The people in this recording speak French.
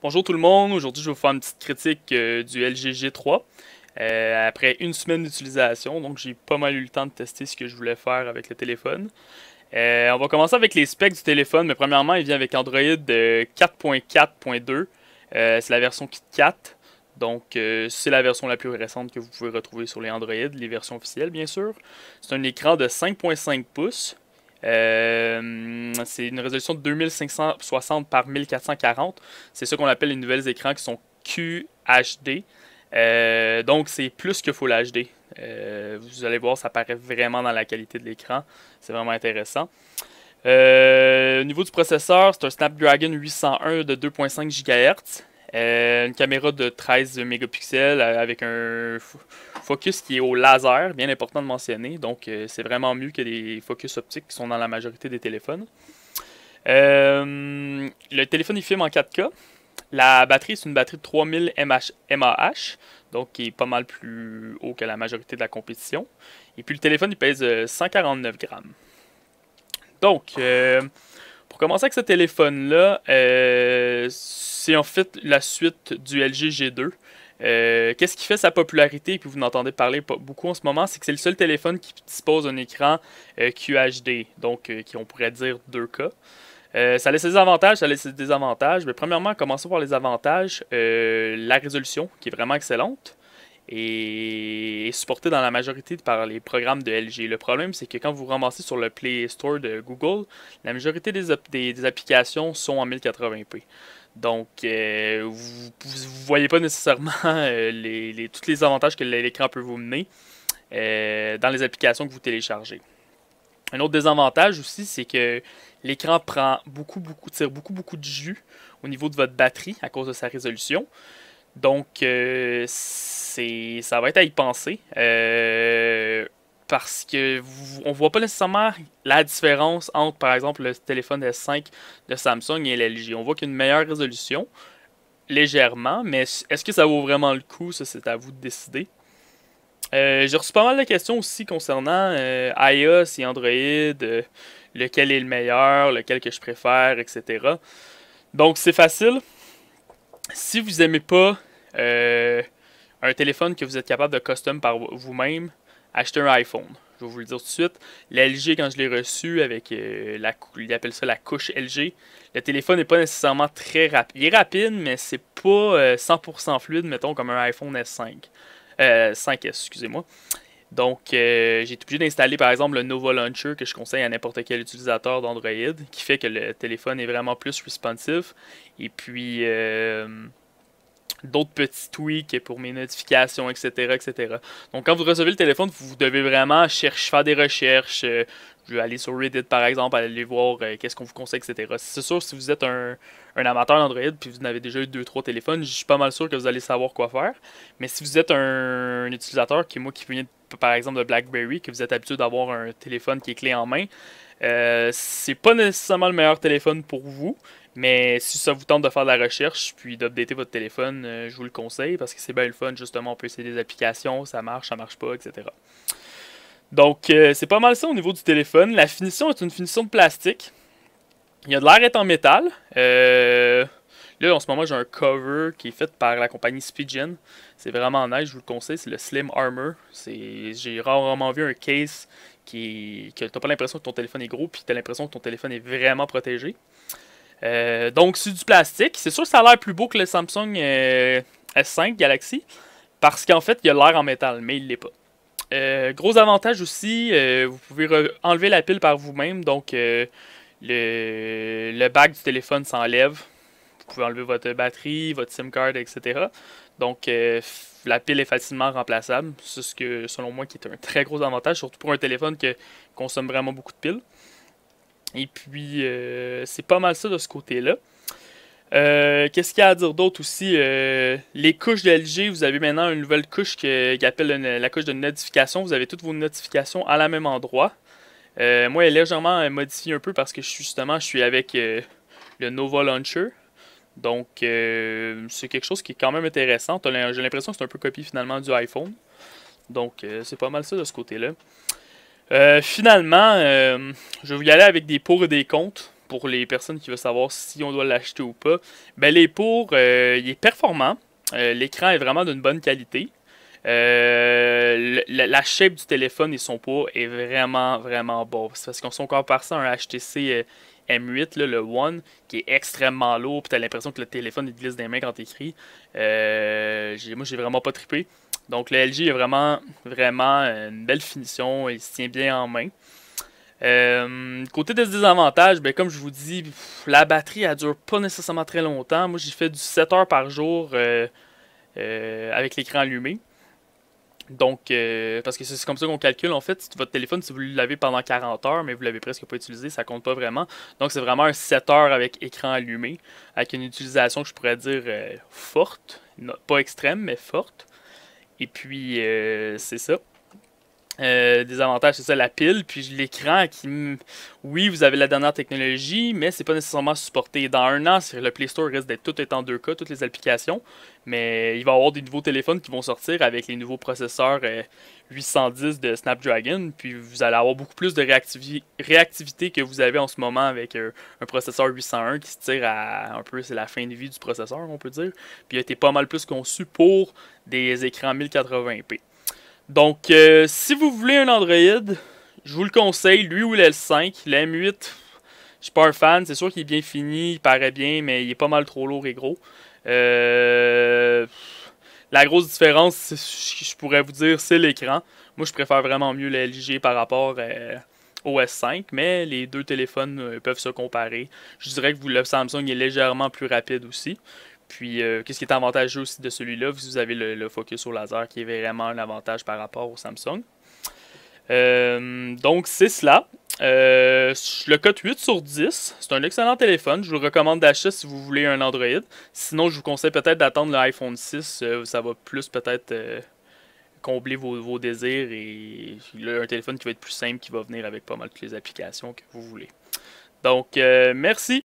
Bonjour tout le monde, aujourd'hui je vais vous faire une petite critique euh, du LG g 3 euh, après une semaine d'utilisation, donc j'ai pas mal eu le temps de tester ce que je voulais faire avec le téléphone. Euh, on va commencer avec les specs du téléphone, mais premièrement il vient avec Android 4.4.2, c'est la version KitKat, donc c'est la version la plus récente que vous pouvez retrouver sur les Android, les versions officielles bien sûr. C'est un écran de 5.5 pouces. Euh, c'est une résolution de 2560 par 1440. C'est ce qu'on appelle les nouvelles écrans qui sont QHD. Euh, donc, c'est plus que Full HD. Euh, vous allez voir, ça paraît vraiment dans la qualité de l'écran. C'est vraiment intéressant. Euh, au niveau du processeur, c'est un Snapdragon 801 de 2.5 GHz euh, une caméra de 13 mégapixels euh, avec un focus qui est au laser, bien important de mentionner. Donc, euh, c'est vraiment mieux que les focus optiques qui sont dans la majorité des téléphones. le téléphone, il filme en 4K. La batterie, c'est une batterie de 3000 mAh, donc qui est pas mal plus haut que la majorité de la compétition. Et puis, le téléphone, il pèse 149 grammes. Donc, commencer avec ce téléphone-là, c'est euh, en fait la suite du LG G2. Euh, qu'est-ce qui fait sa popularité, et puis vous n'entendez parler pas beaucoup en ce moment, c'est que c'est le seul téléphone qui dispose d'un écran euh, QHD, donc qui on pourrait dire 2K. ça laisse des avantages, ça laisse des désavantages. Mais premièrement, commençons par les avantages. la résolution, qui est vraiment excellente et est supporté dans la majorité par les programmes de LG. Le problème, c'est que quand vous ramassez sur le Play Store de Google, la majorité des, applications sont en 1080p. Donc, euh, vous ne voyez pas nécessairement euh, tous les avantages que l'écran peut vous mener euh, dans les applications que vous téléchargez. Un autre désavantage aussi, c'est que l'écran prend beaucoup, beaucoup, tire beaucoup, beaucoup de jus au niveau de votre batterie à cause de sa résolution. Donc, euh, c'est ça va être à y penser. Euh, parce que on voit pas nécessairement la différence entre, par exemple, le téléphone S5 de Samsung et l'LG. On voit qu'une meilleure résolution, légèrement, mais est-ce que ça vaut vraiment le coup Ça, c'est à vous de décider. Je euh, J'ai reçu pas mal de questions aussi concernant iOS et Android, lequel est le meilleur, lequel que je préfère, etc. Donc c'est facile si vous n'aimez pas euh, un téléphone que vous êtes capable de custom par vous-même, achetez un iPhone. Je vais vous le dire tout de suite. L'LG, quand je l'ai reçu avec euh, la ils appellent ça la couche LG, le téléphone n'est pas nécessairement très rapide. Il est rapide, mais c'est pas 100% euh, fluide, mettons, comme un iPhone S5. 5S, excusez-moi. Donc, euh, j'ai été obligé d'installer par exemple le Nova Launcher que je conseille à n'importe quel utilisateur d'Android, qui fait que le téléphone est vraiment plus responsive. Et puis, euh, d'autres petits tweaks pour mes notifications, etc., etc. Donc, quand vous recevez le téléphone, vous devez vraiment chercher, faire des recherches. Euh, je vais aller sur Reddit par exemple, aller voir qu'est-ce qu'on vous conseille, etc. C'est sûr, si vous êtes un, amateur d'Android puis vous en avez déjà eu 2-3 téléphones, je suis pas mal sûr que vous allez savoir quoi faire. Mais si vous êtes un, utilisateur qui, moi, qui de par exemple de BlackBerry, que vous êtes habitué d'avoir un téléphone qui est clé en main, euh, c'est pas nécessairement le meilleur téléphone pour vous, mais si ça vous tente de faire de la recherche puis d'updater votre téléphone, euh, je vous le conseille parce que c'est bien le fun. Justement, on peut essayer des applications, ça marche, ça marche pas, etc. Donc, euh, c'est pas mal ça au niveau du téléphone. La finition est une finition de plastique. Il y a de l'air en métal. Euh Là, en ce moment, j'ai un cover qui est fait par la compagnie Spigen. C'est vraiment nice, je vous le conseille. C'est le Slim Armor. J'ai rarement vu un case qui que t'as pas l'impression que ton téléphone est gros, puis as l'impression que ton téléphone est vraiment protégé. Euh, donc, c'est du plastique. C'est sûr que ça a l'air plus beau que le Samsung euh, S5 Galaxy, parce qu'en fait, il a l'air en métal, mais il ne l'est pas. Euh, gros avantage aussi, vous pouvez enlever la pile par vous-même, donc le, le bac du téléphone s'enlève. Vous pouvez enlever votre batterie, votre SIM card, etc. Donc, euh, la pile est facilement remplaçable. C'est ce que, selon moi, qui est un très gros avantage, surtout pour un téléphone qui consomme vraiment beaucoup de piles. Et puis, euh, c'est pas mal ça de ce côté-là. Euh, qu'est-ce qu'il y a à dire d'autre aussi Les couches de LG, vous avez maintenant une nouvelle couche qui appelle la couche de notification. Vous avez toutes vos notifications à la même endroit. moi, elle est légèrement modifiée un peu parce que justement, je suis avec le Nova Launcher. Donc, euh, c'est quelque chose qui est quand même intéressant. J'ai l'impression que c'est un peu copié finalement du iPhone. Donc, euh, c'est pas mal ça de ce côté-là. Euh, finalement, je vais y aller avec des pour et des contre pour les personnes qui veulent savoir si on doit l'acheter ou pas. Ben, les pour, il est performant. L'écran est vraiment d'une bonne qualité. la, shape du téléphone et son poids est vraiment, vraiment beau. C'est parce qu'on se compare ça à un HTC M8, le One, qui est extrêmement lourd, puis t'as l'impression que le téléphone il glisse des mains quand t'écris. Euh, moi, j'ai vraiment pas trippé. Donc le LG est vraiment, vraiment euh, une belle finition, il se tient bien en main. Euh, côté des désavantages, ben, comme je vous dis, la batterie elle dure pas nécessairement très longtemps. Moi j'ai fait du 7 heures par jour euh, avec l'écran allumé. Donc, euh, parce que c'est comme ça qu'on calcule, en fait, votre téléphone, si vous l'avez pendant 40 heures, mais vous l'avez presque pas utilisé, ça compte pas vraiment. Donc, c'est vraiment un 7 heures avec écran allumé, avec une utilisation que je pourrais dire euh, forte, pas extrême, mais forte. Et puis, euh, c'est ça. Euh, des avantages, c'est ça, la pile, puis l'écran qui, oui, vous avez la dernière technologie, mais c'est pas nécessairement supporté. Dans un an, le Play Store reste d'être tout étant deux cas toutes les applications, mais il va y avoir des nouveaux téléphones qui vont sortir avec les nouveaux processeurs 810 euh, de Snapdragon, puis vous allez avoir beaucoup plus de réactivité que vous avez en ce moment avec euh, un processeur 801 qui se tire à un peu, c'est la fin de vie du processeur, on peut dire, puis il a été pas mal plus conçu pour des écrans 1080p. Donc, euh, si vous voulez un Android, je vous le conseille, lui ou l'L5. lm 8 je suis pas un fan. C'est sûr qu'il est bien fini, il paraît bien, mais il est pas mal trop lourd et gros. Euh, la grosse différence, je pourrais vous dire, c'est l'écran. Moi, je préfère vraiment mieux l'LG par rapport euh, au S5, mais les deux téléphones peuvent se comparer. Je dirais que le Samsung est légèrement plus rapide aussi. Puis, euh, qu'est-ce qui est avantageux aussi de celui-là? Vous avez le, focus au laser qui est vraiment un avantage par rapport au Samsung. Euh, donc, c'est cela. Euh, le code 8 sur 10. C'est un excellent téléphone. Je vous le recommande d'acheter si vous voulez un Android. Sinon, je vous conseille peut-être d'attendre l'iPhone 6. ça va plus peut-être combler vos, désirs et un téléphone qui va être plus simple, qui va venir avec pas mal toutes les applications que vous voulez. Donc, merci.